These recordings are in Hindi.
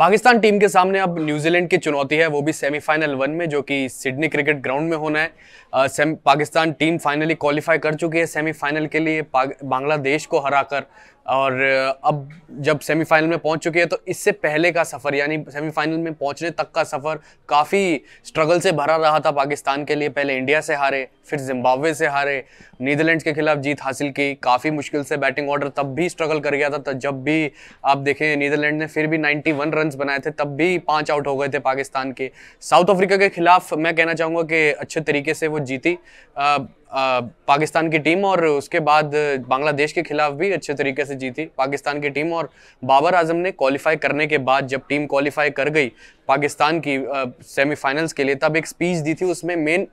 पाकिस्तान टीम के सामने अब न्यूजीलैंड की चुनौती है वो भी सेमीफाइनल वन में जो कि सिडनी क्रिकेट ग्राउंड में होना है आ, same Pakistan team finally qualify कर चुकी है सेमीफाइनल के लिए बांग्लादेश को हराकर और अब जब सेमीफाइनल में पहुंच चुकी है तो इससे पहले का सफ़र यानी सेमीफाइनल में पहुंचने तक का सफ़र काफ़ी स्ट्रगल से भरा रहा था पाकिस्तान के लिए पहले इंडिया से हारे फिर जिम्बाब्वे से हारे नीदरलैंड्स के खिलाफ जीत हासिल की काफ़ी मुश्किल से बैटिंग ऑर्डर तब भी स्ट्रगल कर गया था तो जब भी आप देखें नीदरलैंड ने फिर भी 91 रन बनाए थे तब भी पाँच आउट हो गए थे पाकिस्तान के साउथ अफ्रीका के खिलाफ मैं कहना चाहूँगा कि अच्छे तरीके से वो जीती पाकिस्तान की टीम और उसके बाद बांग्लादेश के खिलाफ भी अच्छे तरीके से जीती पाकिस्तान की टीम और बाबर आजम ने क्वालिफाई करने के बाद जब टीम क्वालिफाई कर गई पाकिस्तान की सेमीफाइनल्स के लिए तब एक स्पीच दी थी उसमें मेन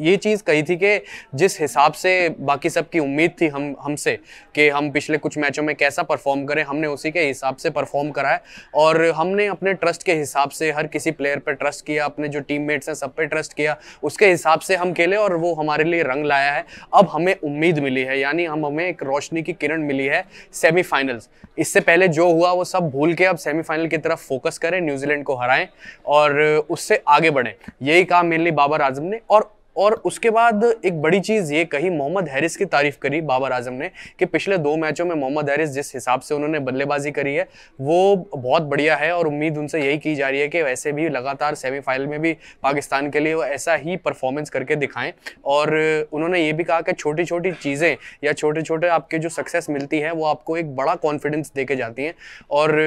ये चीज़ कही थी कि जिस हिसाब से बाकी सब की उम्मीद थी हम हमसे कि हम पिछले कुछ मैचों में कैसा परफॉर्म करें हमने उसी के हिसाब से परफॉर्म करा है और हमने अपने ट्रस्ट के हिसाब से हर किसी प्लेयर पर ट्रस्ट किया अपने जो टीम हैं सब पे ट्रस्ट किया उसके हिसाब से हम खेले और वो हमारे लिए रंग लाया है अब हमें उम्मीद मिली है यानी हम हमें एक रोशनी की किरण मिली है सेमीफाइनल्स इससे पहले जो हुआ वो सब भूल के अब सेमीफाइनल की तरफ फोकस करें न्यूजीलैंड को हराएं और उससे आगे बढ़ें यही काम मेनली बाबर आजम ने और और उसके बाद एक बड़ी चीज़ ये कही मोहम्मद हैरिस की तारीफ करी बाबर आजम ने कि पिछले दो मैचों में मोहम्मद हैरिस जिस हिसाब से उन्होंने बल्लेबाजी करी है वो बहुत बढ़िया है और उम्मीद उनसे यही की जा रही है कि वैसे भी लगातार सेमीफाइनल में भी पाकिस्तान के लिए वो ऐसा ही परफॉर्मेंस करके दिखाएं और उन्होंने ये भी कहा कि छोटी छोटी चीज़ें या छोटे छोटे आपके जो सक्सेस मिलती हैं वो आपको एक बड़ा कॉन्फिडेंस दे के जाती हैं और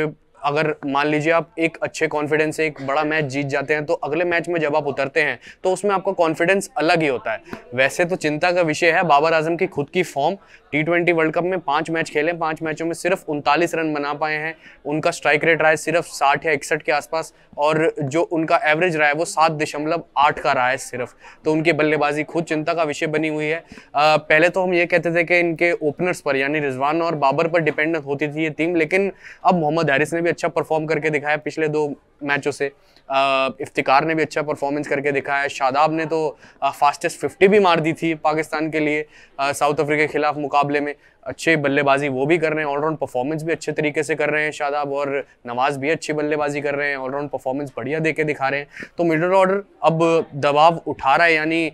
अगर मान लीजिए आप एक अच्छे कॉन्फिडेंस से एक बड़ा मैच जीत जाते हैं तो अगले मैच में जब आप उतरते हैं तो उसमें आपका कॉन्फिडेंस अलग ही होता है वैसे तो चिंता का विषय है बाबर आजम की खुद की form T twenty world cup में पाँच मैच खेले पाँच मैचों में सिर्फ उनतालीस रन बना पाए हैं उनका स्ट्राइक रेट रहा है सिर्फ साठ या इकसठ के आसपास और जो उनका एवरेज रहा है वो सात दशमलव आठ का रहा है सिर्फ तो उनकी बल्लेबाजी खुद चिंता का विषय बनी हुई है आ, पहले तो हम ये कहते थे कि इनके ओपनर्स पर यानी रिजवान और बाबर पर डिपेंडेंट होती थी ये टीम लेकिन अब मोहम्मद हैरिस ने भी भी अच्छा परफॉर्म करके दिखाया पिछले दो मैचों से इफ्तिकार ने भी अच्छा परफॉर्मेंस करके दिखाया है शादाब ने तो फास्टेस्ट फिफ्टी भी मार दी थी पाकिस्तान के लिए साउथ अफ्रीका के खिलाफ मुकाबले में अच्छे बल्लेबाजी वो भी कर रहे हैं ऑलराउंड परफॉर्मेंस भी अच्छे तरीके से कर रहे हैं शादाब और नवाज़ भी अच्छी बल्लेबाजी कर रहे हैं ऑलराउंड परफॉर्मेंस बढ़िया दे के दिखा रहे हैं तो मिडल ऑर्डर अब दबाव उठा रहा है यानी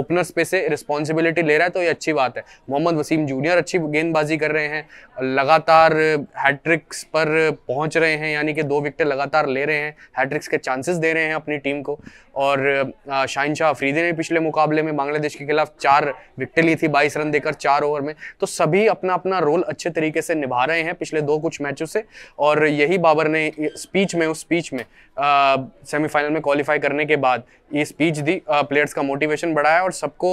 ओपनर्स पे से रिस्पॉन्सिबिलिटी ले रहा है तो ये अच्छी बात है मोहम्मद वसीम जूनियर अच्छी गेंदबाजी कर रहे हैं लगातार हैट्रिक्स पर पहुँच रहे हैं यानी कि दो विकटें लगातार ले रहे हैं रहे हैं हैट्रिक्स के चांसेस दे रहे हैं अपनी टीम को और शाहिन शाह अफरीदी ने पिछले मुकाबले में बांग्लादेश के खिलाफ चार विकटें ली थी बाईस रन देकर चार ओवर में तो सभी अपना अपना रोल अच्छे तरीके से निभा रहे हैं पिछले दो कुछ मैचों से और यही बाबर ने स्पीच में उस स्पीच में सेमीफाइनल में क्वालिफाई करने के बाद ये स्पीच दी प्लेयर्स का मोटिवेशन बढ़ाया और सबको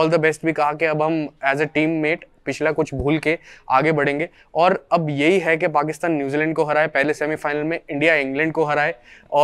ऑल द बेस्ट भी कहा कि अब हम एज ए टीम मेट पिछला कुछ भूल के आगे बढ़ेंगे और अब यही है कि पाकिस्तान न्यूजीलैंड को हराए पहले सेमीफाइनल में इंडिया इंग्लैंड को हराए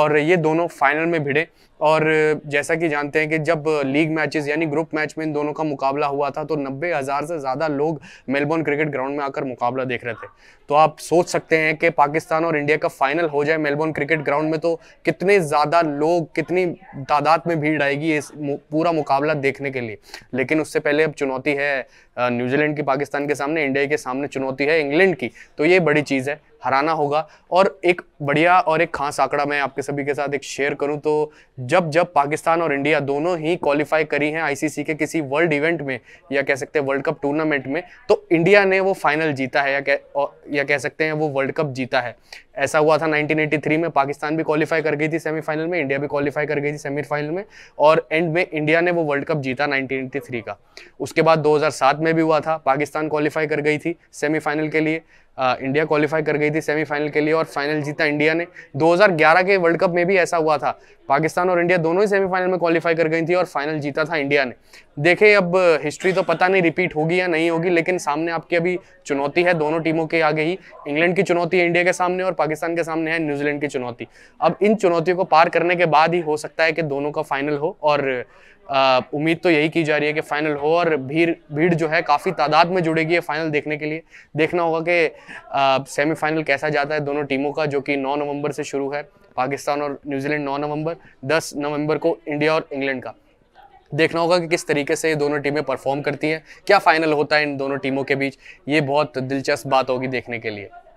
और ये दोनों फाइनल में भिड़े और जैसा कि जानते हैं कि जब लीग मैचेस यानी ग्रुप मैच में इन दोनों का मुकाबला हुआ था तो नब्बे हज़ार से ज़्यादा लोग मेलबोर्न क्रिकेट ग्राउंड में आकर मुकाबला देख रहे थे तो आप सोच सकते हैं कि पाकिस्तान और इंडिया का फाइनल हो जाए मेलबोर्न क्रिकेट ग्राउंड में तो कितने ज़्यादा लोग कितनी तादाद में भीड़ आएगी इस पूरा मुकाबला देखने के लिए लेकिन उससे पहले अब चुनौती है न्यूजीलैंड की पाकिस्तान के सामने इंडिया के सामने चुनौती है इंग्लैंड की तो ये बड़ी चीज़ है हराना होगा और एक बढ़िया और एक खास आंकड़ा मैं आपके सभी के साथ एक शेयर करूं तो जब जब पाकिस्तान और इंडिया दोनों ही क्वालिफाई करी हैं आईसीसी के किसी वर्ल्ड इवेंट में या कह सकते हैं वर्ल्ड कप टूर्नामेंट में तो इंडिया ने वो फाइनल जीता है या कह या कह सकते हैं वो वर्ल्ड कप जीता है ऐसा हुआ था 1983 में पाकिस्तान भी क्वालिफाई कर गई थी सेमीफाइनल में इंडिया भी क्वालिफाई कर गई थी सेमीफाइनल में और एंड में इंडिया ने वो वर्ल्ड कप जीता 1983 का उसके बाद 2007 में भी हुआ था पाकिस्तान क्वालिफाई कर गई थी सेमीफाइनल के लिए इंडिया क्वालिफाई कर गई थी सेमीफाइनल के लिए और फाइनल जीता इंडिया ने 2011 के वर्ल्ड कप में भी ऐसा हुआ था पाकिस्तान और इंडिया दोनों ही सेमीफाइनल में क्वालिफाई कर गई थी और फाइनल जीता था इंडिया ने देखे अब हिस्ट्री तो पता नहीं रिपीट होगी या नहीं होगी लेकिन सामने आपकी अभी चुनौती है दोनों टीमों के आगे ही इंग्लैंड की चुनौती है इंडिया के सामने और पाकिस्तान के सामने है न्यूजीलैंड की चुनौती अब इन चुनौतियों को पार करने के बाद ही हो सकता है कि दोनों का फाइनल हो और उम्मीद तो यही की जा रही है कि फाइनल हो और भीड़ भीड़ जो है काफ़ी तादाद में जुड़ेगी है फाइनल देखने के लिए देखना होगा कि सेमीफाइनल कैसा जाता है दोनों टीमों का जो कि नौ नवंबर से शुरू है पाकिस्तान और न्यूजीलैंड नौ नवंबर दस नवंबर को इंडिया और इंग्लैंड का देखना होगा कि किस तरीके से ये दोनों टीमें परफॉर्म करती हैं क्या फाइनल होता है इन दोनों टीमों के बीच ये बहुत दिलचस्प बात होगी देखने के लिए